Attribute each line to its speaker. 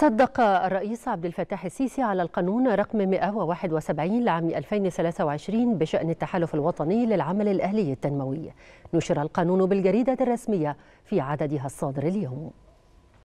Speaker 1: صدق الرئيس عبد الفتاح السيسي على القانون رقم 171 لعام 2023 بشأن التحالف الوطني للعمل الأهلي التنموي نشر القانون بالجريدة الرسمية في عددها الصادر اليوم